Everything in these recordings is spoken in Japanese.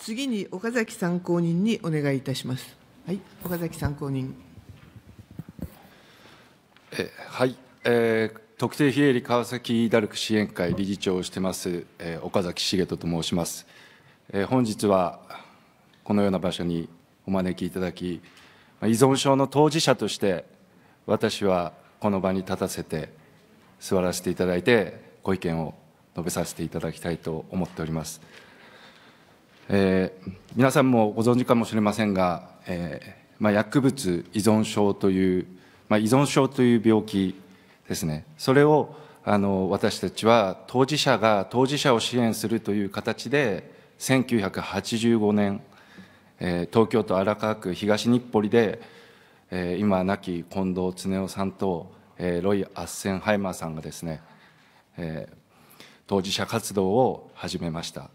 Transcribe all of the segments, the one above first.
次に岡崎参考人にお願いいたします。はい、岡崎参考人。えはい、えー、特定非営利川崎ダルク支援会理事長をしてます、えー、岡崎茂人と申します、えー。本日はこのような場所にお招きいただき、依存症の当事者として私はこの場に立たせて座らせていただいてご意見を述べさせていただきたいと思っております。えー、皆さんもご存知かもしれませんが、えーまあ、薬物依存症という、まあ、依存症という病気ですねそれをあの私たちは当事者が当事者を支援するという形で1985年、えー、東京都荒川区東日暮里で、えー、今亡き近藤恒夫さんと、えー、ロイ・アッセンハイマーさんがですね、えー、当事者活動を始めました。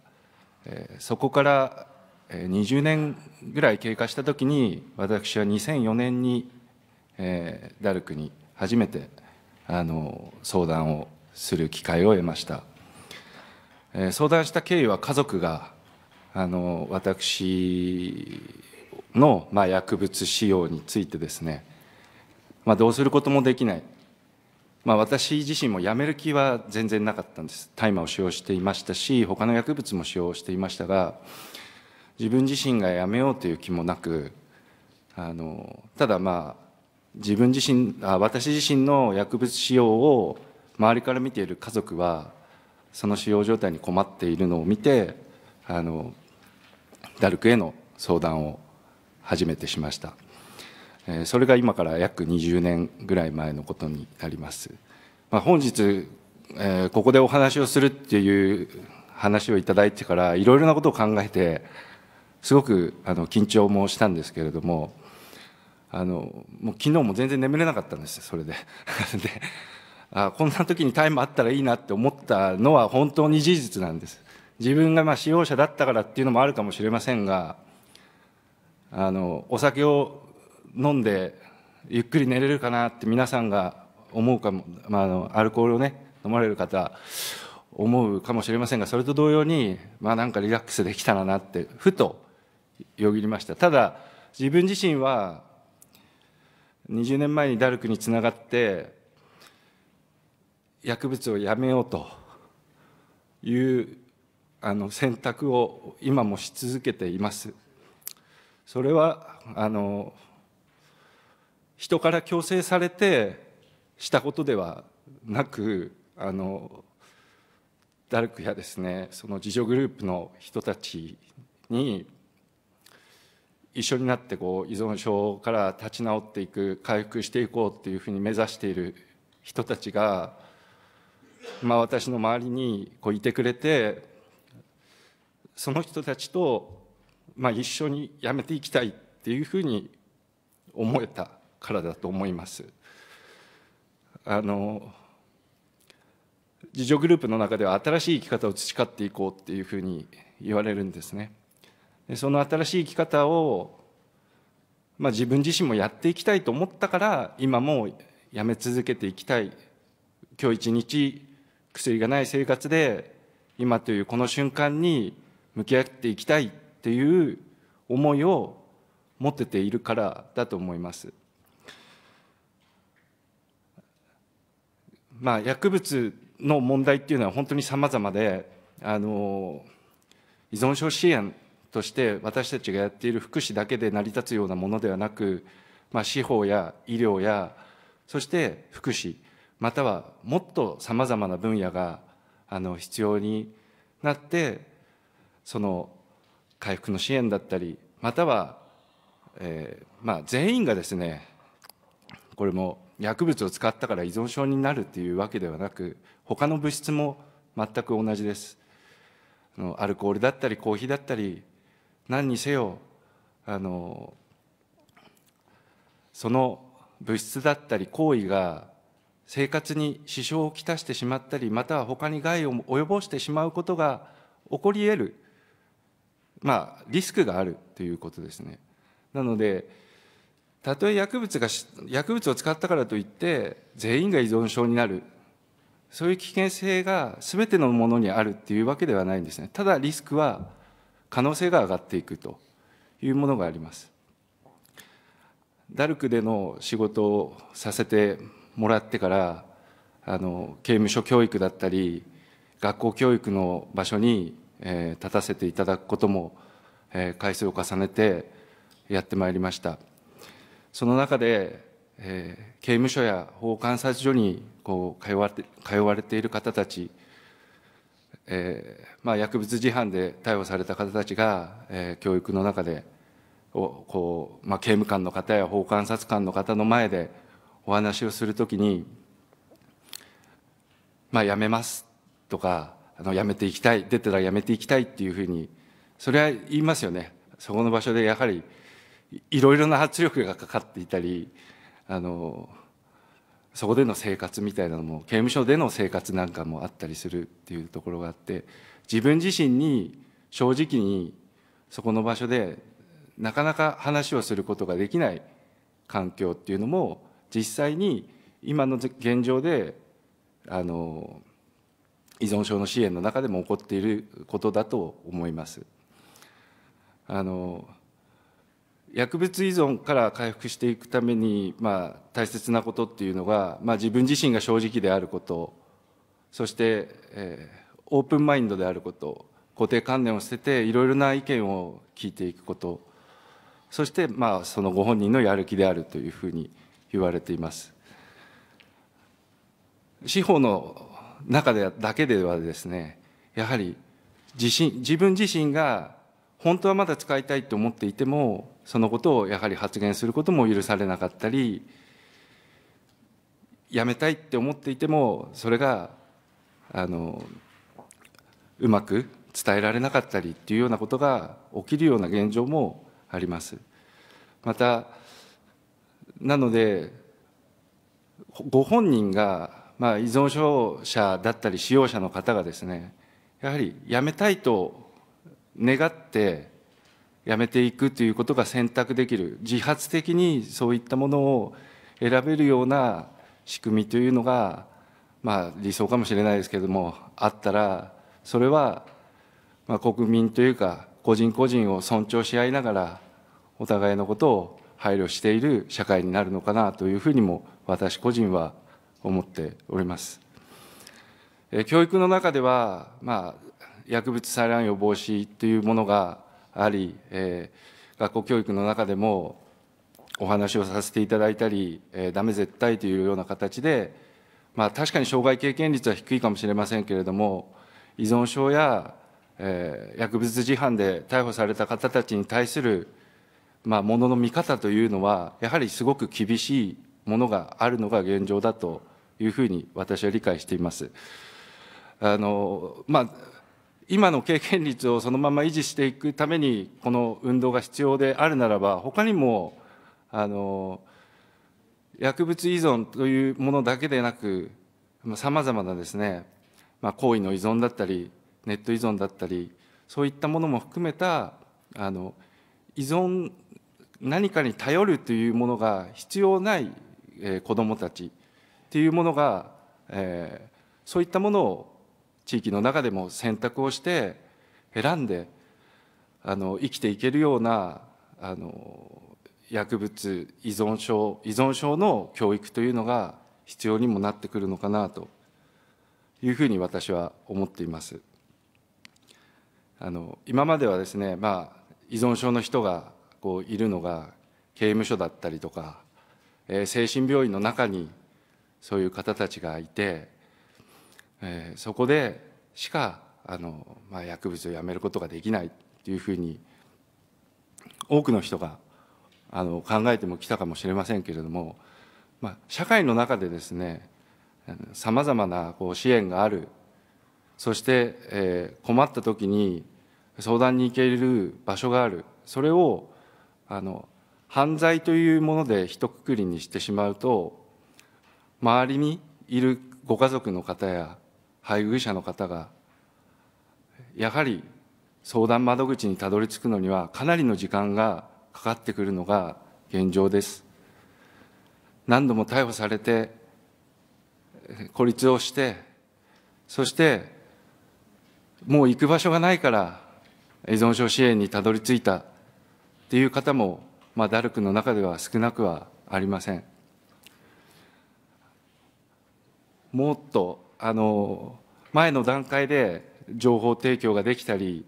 そこから20年ぐらい経過したときに、私は2004年に、ダルクに初めてあの相談をする機会を得ました。相談した経緯は家族があの私の、薬物使用についてですね、まあ、どうすることもできないまあ、私自身もやめる気は全然なかったんです大麻を使用していましたし他の薬物も使用していましたが自分自身がやめようという気もなくあのただまあ自分自身あ私自身の薬物使用を周りから見ている家族はその使用状態に困っているのを見てあのダルクへの相談を始めてしました。それが今から約20年ぐらい前のことになります。まあ、本日、えー、ここでお話をするっていう話をいただいてからいろいろなことを考えてすごくあの緊張もしたんですけれどもあのもう昨日も全然眠れなかったんですそれで であこんな時にタイムあったらいいなって思ったのは本当に事実なんです自分がまあ使用者だったからっていうのもあるかもしれませんがあのお酒を飲んでゆっくり寝れるかなって皆さんが思うかも、まあ、あのアルコールをね飲まれる方思うかもしれませんがそれと同様にまあなんかリラックスできたらなってふとよぎりましたただ自分自身は20年前にダルクにつながって薬物をやめようというあの選択を今もし続けています。それはあの人から強制されてしたことではなくあのダルクやですねその自助グループの人たちに一緒になってこう依存症から立ち直っていく回復していこうっていうふうに目指している人たちが、まあ、私の周りにこういてくれてその人たちと、まあ、一緒にやめていきたいっていうふうに思えたからだと思います。あの自助グループの中では新しい生き方を培っていこうっていうふうに言われるんですね。でその新しい生き方を、まあ、自分自身もやっていきたいと思ったから今もやめ続けていきたい今日一日薬がない生活で今というこの瞬間に向き合っていきたいっていう思いを持ってているからだと思います。まあ、薬物の問題っていうのは本当にさまざまであの依存症支援として私たちがやっている福祉だけで成り立つようなものではなく、まあ、司法や医療やそして福祉またはもっとさまざまな分野があの必要になってその回復の支援だったりまたは、えーまあ、全員がですねこれも薬物を使ったから依存症になるっていうわけではなく他の物質も全く同じですあのアルコールだったりコーヒーだったり何にせよあのその物質だったり行為が生活に支障をきたしてしまったりまたは他に害を及ぼしてしまうことが起こり得るまあリスクがあるということですね。なのでたとえ薬物が薬物を使ったからといって全員が依存症になるそういう危険性が全てのものにあるっていうわけではないんですねただリスクは可能性が上がっていくというものがありますダルクでの仕事をさせてもらってからあの刑務所教育だったり学校教育の場所に、えー、立たせていただくことも、えー、回数を重ねてやってまいりました。その中で、えー、刑務所や法観察所にこう通わて通われている方たち、えーまあ、薬物事犯で逮捕された方たちが、えー、教育の中でおこう、まあ、刑務官の方や法観察官の方の前でお話をするときに、まあ、やめますとかあのやめていきたい出てたらやめていきたいっていうふうにそれは言いますよねそこの場所でやはりいろいろな圧力がかかっていたりあのそこでの生活みたいなのも刑務所での生活なんかもあったりするっていうところがあって自分自身に正直にそこの場所でなかなか話をすることができない環境っていうのも実際に今の現状であの依存症の支援の中でも起こっていることだと思います。あの薬物依存から回復していくために、まあ、大切なことっていうのが、まあ、自分自身が正直であることそして、えー、オープンマインドであること固定観念を捨てていろいろな意見を聞いていくことそして、まあ、そのご本人のやる気であるというふうに言われています。司法の中でだけではですねやはり自身自分自身が本当はまだ使いたいと思っていてもそのことをやはり発言することも許されなかったりやめたいって思っていてもそれがあのうまく伝えられなかったりっていうようなことが起きるような現状もあります。またなのでご本人が、まあ、依存症者だったり使用者の方がですねやはりやめたいと願ってやめていくということが選択できる、自発的にそういったものを選べるような仕組みというのが、まあ、理想かもしれないですけれども、あったら、それは、まあ、国民というか、個人個人を尊重し合いながら、お互いのことを配慮している社会になるのかなというふうにも、私個人は思っております。教育の中では、まあ、薬物災害予防止というものがあり、えー、学校教育の中でもお話をさせていただいたり、えー、ダメ絶対というような形で、まあ、確かに障害経験率は低いかもしれませんけれども依存症や、えー、薬物事犯で逮捕された方たちに対する、まあ、ものの見方というのはやはりすごく厳しいものがあるのが現状だというふうに私は理解しています。あのまあ今の経験率をそのまま維持していくためにこの運動が必要であるならば他にもあの薬物依存というものだけでなくさまざ、まなですね、まあ、行為の依存だったりネット依存だったりそういったものも含めたあの依存何かに頼るというものが必要ない、えー、子どもたちっていうものが、えー、そういったものを地域の中でも選択をして選んであの生きていけるようなあの薬物依存症依存症の教育というのが必要にもなってくるのかなというふうに私は思っています。あの今まではですね、まあ、依存症の人がこういるのが刑務所だったりとか、えー、精神病院の中にそういう方たちがいてえー、そこでしかあの、まあ、薬物をやめることができないというふうに多くの人があの考えてもきたかもしれませんけれども、まあ、社会の中でですねさまざまなこう支援があるそして、えー、困った時に相談に行ける場所があるそれをあの犯罪というもので一括りにしてしまうと周りにいるご家族の方や配偶者の方が、やはり相談窓口にたどり着くのには、かなりの時間がかかってくるのが現状です。何度も逮捕されて、孤立をして、そして、もう行く場所がないから、依存症支援にたどり着いたっていう方も、まあ、ダルクの中では少なくはありません。もっとあの前の段階で情報提供ができたり、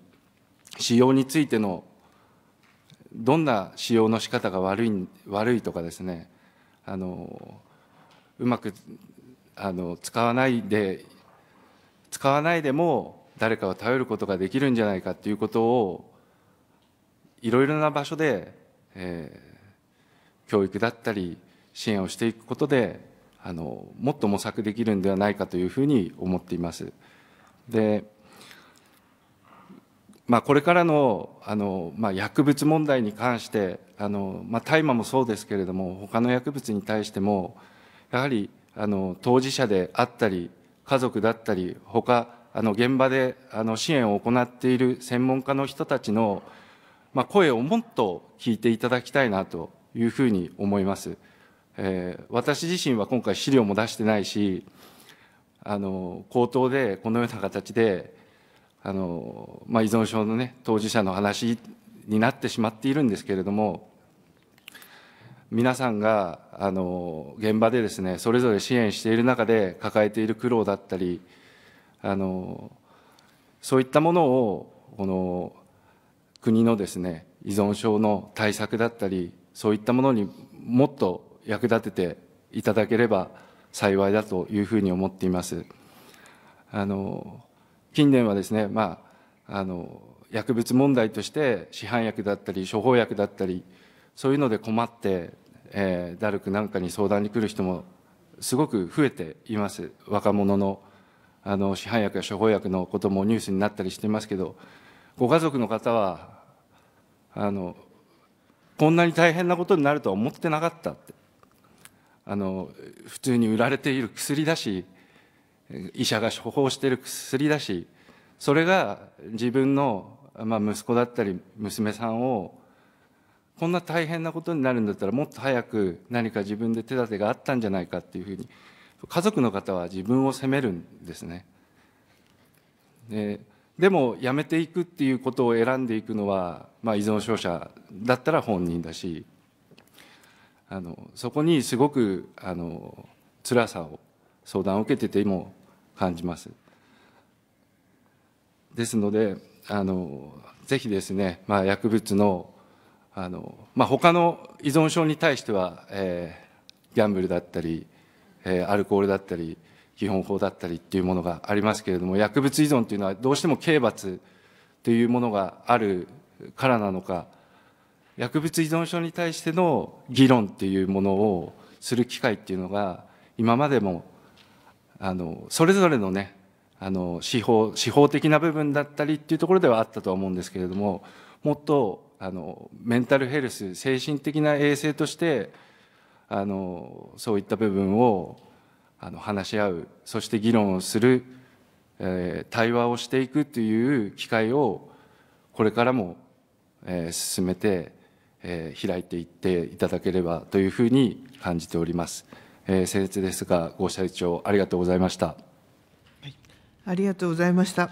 使用についてのどんな使用の仕方が悪い悪いとかですねあのうまくあの使わないで使わないでも誰かを頼ることができるんじゃないかということをいろいろな場所で、えー、教育だったり支援をしていくことであのもっと模索できるんではないかというふうに思っています。でまあ、これからのあの、まあ、薬物問題に関してあの、まあ、大麻もそうですけれども他の薬物に対してもやはりあの当事者であったり家族だったり他あの現場であの支援を行っている専門家の人たちの、まあ、声をもっと聞いていただきたいなというふうに思います。えー、私自身は今回資料も出してないしあの口頭でこのような形であの、まあ、依存症の、ね、当事者の話になってしまっているんですけれども皆さんがあの現場でですねそれぞれ支援している中で抱えている苦労だったりあのそういったものをこの国のですね依存症の対策だったりそういったものにもっと役立てていただければ幸いだというふうに思っています。あの近年はですね、まあ、あの薬物問題として市販薬だったり処方薬だったりそういうので困って、えー、ダルクなんかに相談に来る人もすごく増えています若者のあの市販薬や処方薬のこともニュースになったりしていますけどご家族の方はあのこんなに大変なことになるとは思ってなかったってあの普通に売られている薬だし医者が処方している薬だしそれが自分の、まあ、息子だったり娘さんをこんな大変なことになるんだったらもっと早く何か自分で手立てがあったんじゃないかっていうふうに家族の方は自分を責めるんですね。ででもやめていくっていうことを選んでいくのは、まあ、依存症者だったら本人だしあのそこにすごくあの辛さを相談を受けてても感じます。ですのであのぜひですね、まあ、薬物のあの、まあ、他の依存症に対しては、えー、ギャンブルだったり、えー、アルコールだったり基本法だったりっていうものがありますけれども薬物依存というのはどうしても刑罰というものがあるからなのか薬物依存症に対しての議論っていうものをする機会っていうのが今までもあのそれぞれのねあの司法司法的な部分だったりっていうところではあったとは思うんですけれどももっとあのメンタルヘルス精神的な衛生としてあのそういった部分をあの話し合うそして議論をする、えー、対話をしていくという機会をこれからも、えー、進めてえ開いていっていただければというふうに感じております。えー、僭ですが、ご社長ありがとうございました。はい、ありがとうございました。